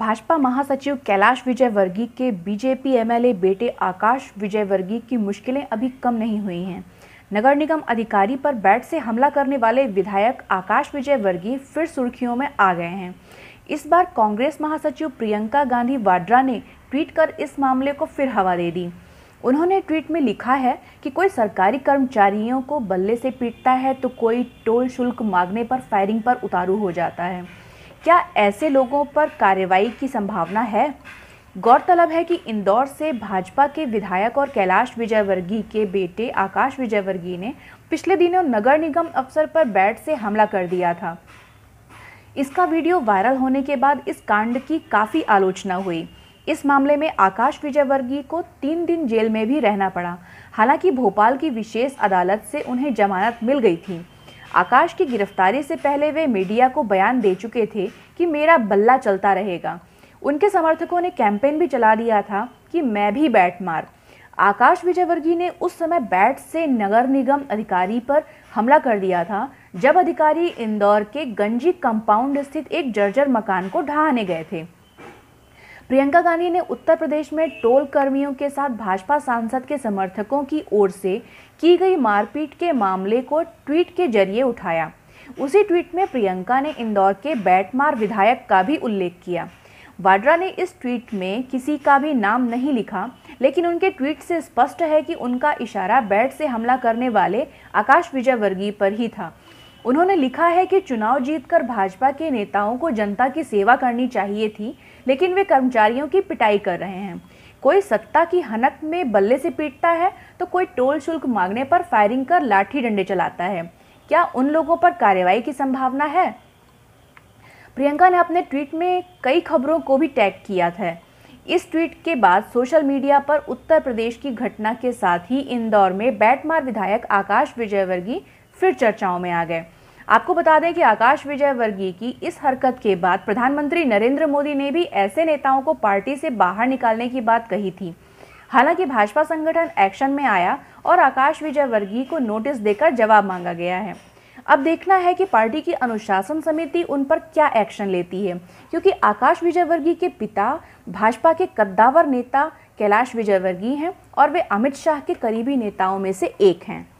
भाजपा महासचिव कैलाश वर्गी के BJP MLA बेटे आकाश विजयवर्गीय की मुश्किलें अभी कम नहीं हुई हैं नगर निगम अधिकारी पर बैट से हमला करने वाले विधायक आकाश विजयवर्गीय फिर सुर्खियों में आ गए हैं इस बार कांग्रेस महासचिव प्रियंका गांधी वाड्रा ने ट्वीट कर इस मामले को फिर हवा दे दी उन्होंने ट्वीट में लिखा है कि कोई सरकारी कर्मचारियों को बल्ले से पीटता है तो कोई टोल शुल्क मांगने पर फायरिंग पर उतारू हो जाता है क्या ऐसे लोगों पर कार्रवाई की संभावना है गौरतलब है कि इंदौर से भाजपा के विधायक और कैलाश विजयवर्गीय के बेटे आकाश विजयवर्गीय ने पिछले दिनों नगर निगम अफसर पर बैट से हमला कर दिया था इसका वीडियो वायरल होने के बाद इस कांड की काफ़ी आलोचना हुई इस मामले में आकाश विजयवर्गीय को तीन दिन जेल में भी रहना पड़ा हालांकि भोपाल की विशेष अदालत से उन्हें जमानत मिल गई थी आकाश की गिरफ्तारी से पहले वे मीडिया को बयान दे चुके थे कि मेरा बल्ला चलता रहेगा उनके समर्थकों ने कैंपेन भी चला दिया था कि मैं भी बैट मार आकाश विजयवर्गीय ने उस समय बैट से नगर निगम अधिकारी पर हमला कर दिया था जब अधिकारी इंदौर के गंजी कंपाउंड स्थित एक जर्जर मकान को ढहाने गए थे प्रियंका गांधी ने उत्तर प्रदेश में टोल कर्मियों के साथ भाजपा सांसद के समर्थकों की ओर से की गई मारपीट के मामले को ट्वीट के जरिए उठाया उसी ट्वीट में प्रियंका ने इंदौर के बैटमार विधायक का भी उल्लेख किया वाड्रा ने इस ट्वीट में किसी का भी नाम नहीं लिखा लेकिन उनके ट्वीट से स्पष्ट है कि उनका इशारा बैट से हमला करने वाले आकाश विजयवर्गीय पर ही था उन्होंने लिखा है कि चुनाव जीतकर भाजपा के नेताओं को जनता की सेवा करनी चाहिए थी लेकिन वे कर्मचारियों की पिटाई कर रहे हैं कोई सत्ता की हनक में बल्ले से पीटता है तो कोई टोल शुल्क मांगने पर फायरिंग कर लाठी डंडे चलाता है क्या उन लोगों पर कार्रवाई की संभावना है प्रियंका ने अपने ट्वीट में कई खबरों को भी टैग किया था इस ट्वीट के बाद सोशल मीडिया पर उत्तर प्रदेश की घटना के साथ ही इंदौर में बैटमार विधायक आकाश विजयवर्गीय फिर चर्चाओं में आ गए आपको बता दें कि आकाश वर्गीय की इस हरकत के बाद प्रधानमंत्री नरेंद्र मोदी ने भी ऐसे नेताओं को पार्टी से बाहर निकालने की बात कही थी हालांकि भाजपा संगठन एक्शन में आया और आकाश वर्गीय को नोटिस देकर जवाब मांगा गया है अब देखना है कि पार्टी की अनुशासन समिति उन पर क्या एक्शन लेती है क्योंकि आकाश विजयवर्गीय के पिता भाजपा के कद्दावर नेता कैलाश विजयवर्गीय हैं और वे अमित शाह के करीबी नेताओं में से एक हैं